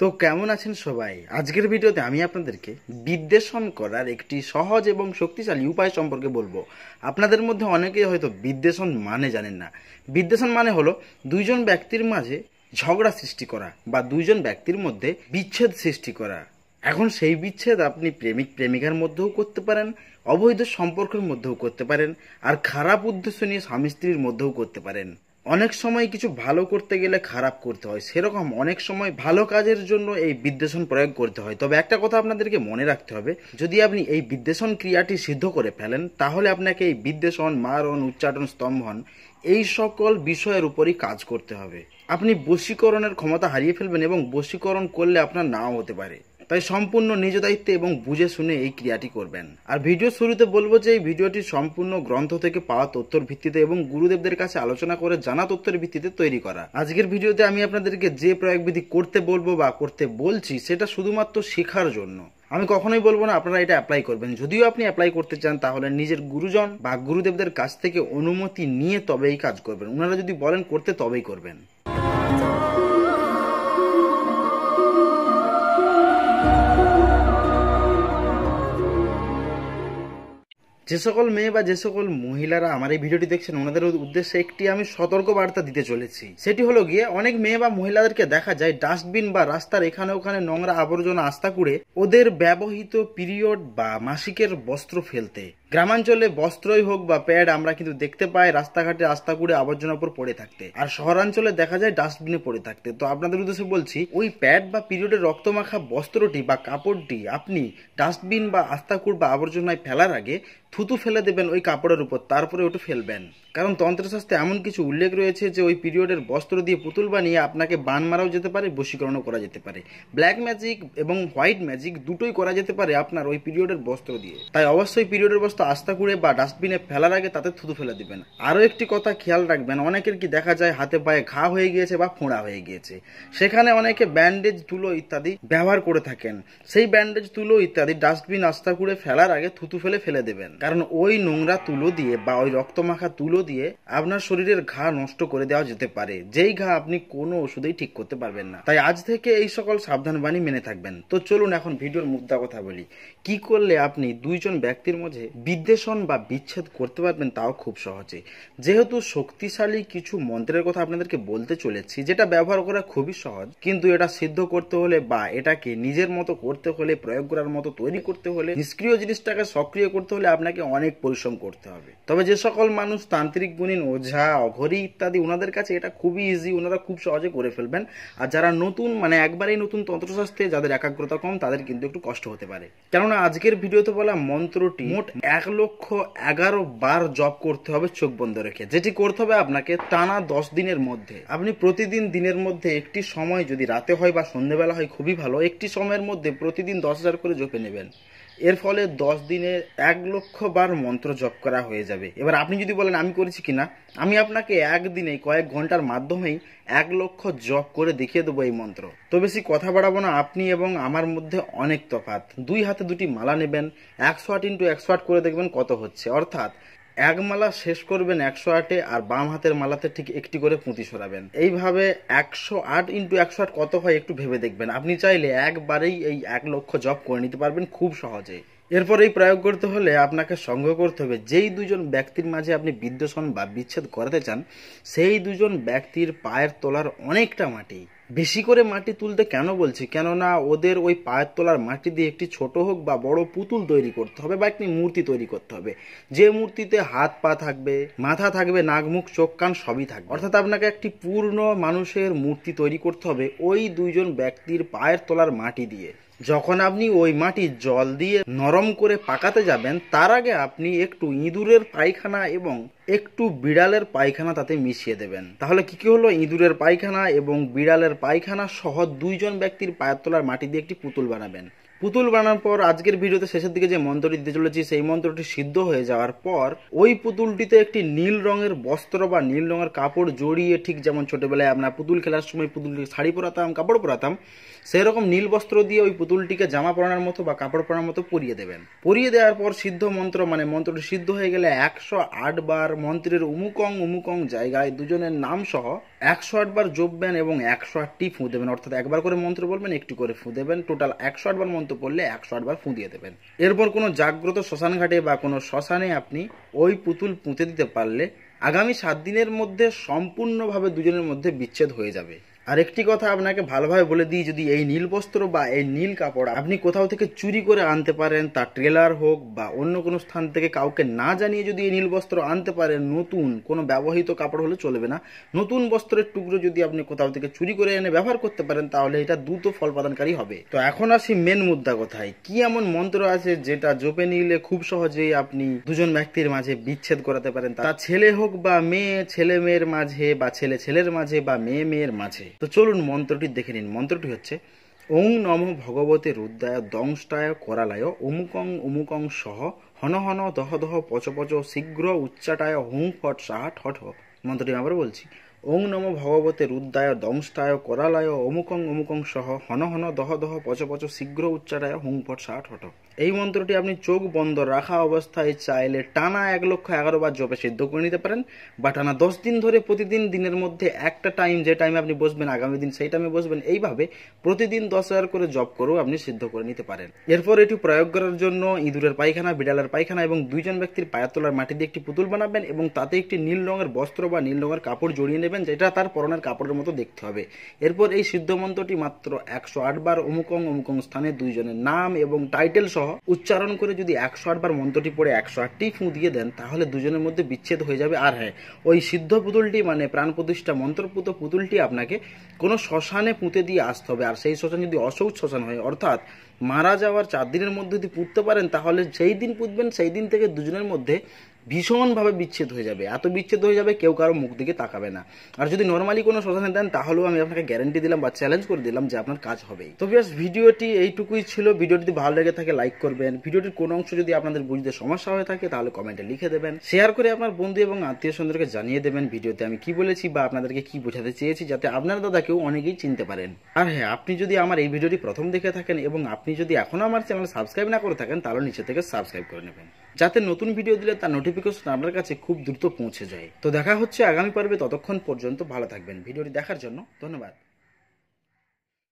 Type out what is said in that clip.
তো কেমন আছেন সবাই আজকের ভিডিওতে আমি আপনাদেরকে বিদ্বেষণ করার একটি সহজ এবং শক্তিশালী উপায় সম্পর্কে বলবো আপনাদের মধ্যে অনেকেই হয়তো বিদ্বেষণ মানে জানেন না বিদ্বেষণ মানে হলো দুইজন ব্যক্তির মাঝে ঝগড়া সৃষ্টি করা বা দুইজন ব্যক্তির মধ্যে বিচ্ছেদ সৃষ্টি করা এখন সেই বিচ্ছেদ আপনি প্রেমিক প্রেমিকার মধ্যেও করতে পারেন অবৈধ সম্পর্কের মধ্যেও করতে পারেন আর খারাপ উদ্দেশ্য নিয়ে স্বামী স্ত্রীর মধ্যেও করতে পারেন অনেক সময় কিছু ভালো করতে গেলে খারাপ করতে হয় সেরকম অনেক সময় ভালো কাজের জন্য এই বিদ্বেষণ প্রয়োগ করতে হয় তবে একটা কথা আপনাদেরকে মনে রাখতে হবে যদি আপনি এই বিদ্বেষণ ক্রিয়াটি সিদ্ধ করে ফেলেন তাহলে আপনাকে এই বিদ্বেষণ মারণ উচ্চাটন স্তম্ভন এই সকল বিষয়ের উপরই কাজ করতে হবে আপনি বশীকরণের ক্ষমতা হারিয়ে ফেলবেন এবং বশীকরণ করলে আপনার নাও হতে পারে তাই সম্পূর্ণ নিজ দায়িত্বে এবং বুঝে শুনে এই ক্রিয়াটি করবেন আর ভিডিও শুরুতে বলবো যে এই ভিডিওটি সম্পূর্ণ গ্রন্থ থেকে পাওয়া তথ্যের ভিত্তিতে এবং গুরুদেবদের কাছে আলোচনা করে জানা তথ্যের ভিত্তিতে তৈরি করা আজকের ভিডিওতে আমি আপনাদেরকে যে প্রয়োগবিধি করতে বলবো বা করতে বলছি সেটা শুধুমাত্র শেখার জন্য আমি কখনোই বলবো না আপনারা এটা অ্যাপ্লাই করবেন যদিও আপনি অ্যাপ্লাই করতে চান তাহলে নিজের গুরুজন বা গুরুদেবদের কাছ থেকে অনুমতি নিয়ে তবেই কাজ করবেন ওনারা যদি বলেন করতে তবেই করবেন যে সকল মেয়ে বা যে সকল মহিলারা আমার এই ভিডিওটি দেখছেন ওনাদের উদ্দেশ্যে একটি আমি সতর্ক বার্তা দিতে চলেছি সেটি হলো গিয়ে অনেক মেয়ে বা মহিলাদেরকে দেখা যায় ডাস্টবিন বা রাস্তার এখানে ওখানে নোংরা আবর্জনা আস্তা করে ওদের ব্যবহৃত পিরিয়ড বা মাসিকের বস্ত্র ফেলতে গ্রামাঞ্চলে বস্ত্রই হোক বা প্যাড আমরা কিন্তু দেখতে পাই রাস্তাঘাটে রাস্তা করে আবর্জনার উপর পড়ে থাকতে আর শহরাঞ্চলে দেখা যায় ডাস্টবিনে পড়ে থাকতে তো আপনাদের উদ্দেশ্যে বলছি ওই প্যাড বা পিরিয়ডের রক্তমাখা বস্ত্রটি বা কাপড়টি আপনি ডাস্টবিন বা আস্তাকুর বা আবর্জনায় ফেলার আগে থুতু ফেলে দেবেন ওই কাপড়ের উপর তারপরে ওটা ফেলবেন কারণ তন্ত্রশাস্ত্রে এমন কিছু উল্লেখ রয়েছে যে ওই পিরিয়ডের বস্ত্র দিয়ে পুতুল বানিয়ে আপনাকে বান মারাও যেতে পারে বশীকরণও করা যেতে পারে ব্ল্যাক ম্যাজিক এবং হোয়াইট ম্যাজিক দুটোই করা যেতে পারে আপনার ওই পিরিয়ডের বস্ত্র দিয়ে তাই অবশ্যই পিরিয়ডের বস্ত্র আস্তাকুড়ে বা ডাস্টবিনে ফেলার আগে তাতে থুতু ফেলে দিবেন আরও একটি কথা খেয়াল রাখবেন অনেকের কি দেখা যায় হাতে পায়ে ঘা হয়ে গিয়েছে বা ফোঁড়া হয়ে গিয়েছে সেখানে অনেকে ব্যান্ডেজ তুলো ইত্যাদি ব্যবহার করে থাকেন সেই ব্যান্ডেজ তুলো ইত্যাদি ডাস্টবিন আস্তাকুড়ে ফেলার আগে থুতু ফেলে ফেলে দেবেন কারণ ওই নোংরা তুলো দিয়ে বা ওই রক্তমাখা তুলো দিয়ে আপনার শরীরের ঘা নষ্ট করে দেওয়া যেতে পারে যেই ঘা আপনি কোনো ওষুধেই ঠিক করতে পারবেন না তাই আজ থেকে এই সকল সাবধান বাণী মেনে থাকবেন তো চলুন এখন ভিডিওর মুদ্রা কথা বলি কি করলে আপনি দুইজন ব্যক্তির মধ্যে বি বিদ্বেষণ বা বিচ্ছেদ করতে পারবেন তাও খুব সহজে যেহেতু শক্তিশালী কিছু মন্ত্রের কথা আপনাদেরকে বলতে চলেছি যেটা ব্যবহার করা খুবই সহজ কিন্তু এটা সিদ্ধ করতে হলে বা এটাকে নিজের মতো করতে হলে প্রয়োগ করার মতো তৈরি করতে হলে নিষ্ক্রিয় জিনিসটাকে সক্রিয় করতে হলে আপনাকে অনেক পরিশ্রম করতে হবে তবে যে সকল মানুষ তান্ত্রিক গুণিন ওঝা অঘরি ইত্যাদি ওনাদের কাছে এটা খুবই ইজি ওনারা খুব সহজে করে ফেলবেন আর যারা নতুন মানে একবারেই নতুন তন্ত্রশাস্ত্রে যাদের একাগ্রতা কম তাদের কিন্তু একটু কষ্ট হতে পারে কেননা আজকের ভিডিওতে বলা মন্ত্রটি মোট এক লক্ষ এগারো বার জব করতে হবে চোখ বন্ধ রেখে যেটি করতে হবে আপনাকে টানা দশ দিনের মধ্যে আপনি প্রতিদিন দিনের মধ্যে একটি সময় যদি রাতে হয় বা সন্ধ্যেবেলা হয় খুবই ভালো একটি সময়ের মধ্যে প্রতিদিন দশ হাজার করে জপে নেবেন এর ফলে দশ দিনে এক লক্ষ বার মন্ত্র জপ করা হয়ে যাবে এবার আপনি যদি বলেন আমি করেছি কিনা আমি আপনাকে একদিনে কয়েক ঘন্টার মাধ্যমেই এক লক্ষ জপ করে দেখিয়ে দেবো এই মন্ত্র তো বেশি কথা বাড়াবো না আপনি এবং আমার মধ্যে অনেক তফাত দুই হাতে দুটি মালা নেবেন একশো আট ইন্টু একশো আট করে দেখবেন কত হচ্ছে অর্থাৎ এক মালা শেষ করবেন একশো আটে আর বাম হাতের মালাতে ঠিক একটি করে পুঁতি সরাবেন এইভাবে একশো আট ইন্টু একশো আট কত হয় একটু ভেবে দেখবেন আপনি চাইলে একবারেই এই এক লক্ষ জব করে নিতে পারবেন খুব সহজে এরপর এই প্রয়োগ করতে হলে আপনাকে সংগ্রহ করতে হবে যেই দুজন ব্যক্তির মাঝে আপনি বিদ্বেষণ বা বিচ্ছেদ করাতে চান সেই দুজন ব্যক্তির পায়ের তোলার অনেকটা মাটি বেশি করে মাটি তুলতে কেন বলছি কেননা ওদের ওই পায়ের তোলার মাটি দিয়ে একটি ছোট হোক বা বড় পুতুল তৈরি করতে হবে বা একটি মূর্তি তৈরি করতে হবে যে মূর্তিতে হাত পা থাকবে মাথা থাকবে নাক মুখ চোখ কান সবই থাকবে অর্থাৎ আপনাকে একটি পূর্ণ মানুষের মূর্তি তৈরি করতে হবে ওই দুইজন ব্যক্তির পায়ের তোলার মাটি দিয়ে যখন আপনি ওই মাটি জল দিয়ে নরম করে পাকাতে যাবেন তার আগে আপনি একটু ইঁদুরের পায়খানা এবং একটু বিড়ালের পায়খানা তাতে মিশিয়ে দেবেন তাহলে কি কি হলো ইঁদুরের পায়খানা এবং বিড়ালের পায়খানা সহ দুইজন ব্যক্তির পায়ের তোলার মাটি দিয়ে একটি পুতুল বানাবেন পুতুল বানানোর পর আজকের ভিডিওতে শেষের দিকে যে মন্ত্রটি দিতে চলেছি সেই মন্ত্রটি সিদ্ধ হয়ে যাওয়ার পর ওই পুতুলটিতে একটি নীল রঙের বস্ত্র বা নীল রঙের কাপড় জড়িয়ে ঠিক যেমন ছোটবেলায় আমরা পুতুল খেলার সময় পুতুলটিকে শাড়ি পরাতাম কাপড় পরাতাম সেই রকম নীল বস্ত্র দিয়ে ওই পুতুলটিকে জামা পরানোর মতো বা কাপড় পরানোর মতো পরিয়ে দেবেন পরিয়ে দেওয়ার পর সিদ্ধ মন্ত্র মানে মন্ত্রটি সিদ্ধ হয়ে গেলে একশো আট বার মন্ত্রের উমুকং উমুকং জায়গায় দুজনের নাম সহ একশো আটবার জপবেন এবং একশো আটটি ফুঁ দেবেন অর্থাৎ একবার করে মন্ত্র বলবেন একটু করে ফুঁ দেবেন টোটাল একশো বার মন্ত্র মৃত্যু পড়লে একশো আটবার ফুঁদিয়ে দেবেন এরপর কোনো জাগ্রত শ্মশান ঘাটে বা কোনো শ্মশানে আপনি ওই পুতুল পুঁতে দিতে পারলে আগামী সাত দিনের মধ্যে সম্পূর্ণভাবে দুজনের মধ্যে বিচ্ছেদ হয়ে যাবে আরেকটি কথা আপনাকে ভালোভাবে বলে দিই যদি এই নীল বস্ত্র বা এই নীল কাপড় আপনি কোথাও থেকে চুরি করে আনতে পারেন তা ট্রেলার হোক বা অন্য কোনো স্থান থেকে কাউকে না জানিয়ে যদি এই নীল বস্ত্র আনতে পারেন নতুন কোনো ব্যবহৃত কাপড় হলে চলবে না নতুন বস্ত্রের টুকরো যদি আপনি কোথাও থেকে চুরি করে এনে ব্যবহার করতে পারেন তাহলে এটা দ্রুত ফল প্রদানকারী হবে তো এখন আসি মেন মুদ্রা কথায় কি এমন মন্ত্র আছে যেটা জোপে নিলে খুব সহজেই আপনি দুজন ব্যক্তির মাঝে বিচ্ছেদ করাতে পারেন তা ছেলে হোক বা মেয়ে ছেলে মেয়ের মাঝে বা ছেলে ছেলের মাঝে বা মেয়ে মেয়ের মাঝে তো চলুন মন্ত্রটি দেখে নিন মন্ত্রটি হচ্ছে ওং নম ভগবতে রুদ্রায় দংষ্টায় করালায় অমুকং অমুকং সহ হন হন দহ দহ পচ পচ শীঘ্র উচ্চাটায় হুং ফট সাহা হ মন্ত্রটি আবার বলছি ওং নম ভগবতে রুদ্রায় দংষ্টায় করালায় অমুকং অমুকং সহ হন হন দহ দহ পচ পচ শীঘ্র উচ্চারায় হুং ফট ষাট হট এই মন্ত্রটি আপনি চোখ বন্ধ রাখা অবস্থায় চাইলে টানা এক লক্ষ এগারো বার জপে সিদ্ধ করে নিতে পারেন বা টানা দশ দিন ধরে প্রতিদিন দিনের মধ্যে একটা টাইম যে টাইমে আপনি বসবেন আগামী দিন সেই টাইমে বসবেন এইভাবে প্রতিদিন দশ হাজার করে জপ করেও আপনি সিদ্ধ করে নিতে পারেন এরপর এটি প্রয়োগ করার জন্য ইঁদুরের পায়খানা বিড়ালের পায়খানা এবং দুইজন ব্যক্তির পায়াতলার মাটি দিয়ে একটি পুতুল বানাবেন এবং তাতে একটি নীল রঙের বস্ত্র বা নীল রঙের কাপড় জড়িয়ে নেবেন নেবেন যেটা তার পরনের কাপড়ের মতো দেখতে হবে এরপর এই সিদ্ধ মন্ত্রটি মাত্র একশো আটবার অমুকং অমুকং স্থানে দুইজনের নাম এবং টাইটেল সহ উচ্চারণ করে যদি একশো আটবার মন্ত্রটি পড়ে একশো আটটি ফুঁ দিয়ে দেন তাহলে দুজনের মধ্যে বিচ্ছেদ হয়ে যাবে আর হ্যাঁ ওই সিদ্ধ পুতুলটি মানে প্রাণ প্রতিষ্ঠা মন্ত্রপুত পুতুলটি আপনাকে কোনো শ্মশানে পুঁতে দিয়ে আসতে হবে আর সেই শ্মশান যদি অশৌচ শ্মশান হয় অর্থাৎ মারা যাওয়ার চার দিনের মধ্যে যদি পুঁততে পারেন তাহলে যেই দিন পুঁতবেন সেই দিন থেকে দুজনের মধ্যে ভীষণভাবে বিচ্ছেদ হয়ে যাবে এত বিচ্ছেদ হয়ে যাবে কেউ কারো মুখ দিকে তাকাবে না আর যদি নর্মালি কোনো শ্মশানে দেন তাহলেও আমি আপনাকে গ্যারেন্টি দিলাম বা চ্যালেঞ্জ করে দিলাম যে আপনার কাজ হবেই তো বিয়াস ভিডিওটি এইটুকুই ছিল ভিডিও যদি ভালো লেগে থাকে লাইক করবেন ভিডিওটির কোনো অংশ যদি আপনাদের বুঝতে সমস্যা হয়ে থাকে তাহলে কমেন্টে লিখে দেবেন শেয়ার করে আপনার বন্ধু এবং আত্মীয় স্বজনকে জানিয়ে দেবেন ভিডিওতে আমি কি বলেছি বা আপনাদেরকে কি বোঝাতে চেয়েছি যাতে আপনার দাদাকেও অনেকেই চিনতে পারেন আর হ্যাঁ আপনি যদি আমার এই ভিডিওটি প্রথম দেখে থাকেন এবং আপনি যদি এখনও আমার চ্যানেল সাবস্ক্রাইব না করে থাকেন তাহলে নিচে থেকে সাবস্ক্রাইব করে নেবেন যাতে নতুন ভিডিও দিলে তার নোটিফিকেশন নোটিফিকেশন আপনার কাছে খুব দ্রুত পৌঁছে যায় তো দেখা হচ্ছে আগামী পর্বে ততক্ষণ পর্যন্ত ভালো থাকবেন ভিডিওটি দেখার জন্য ধন্যবাদ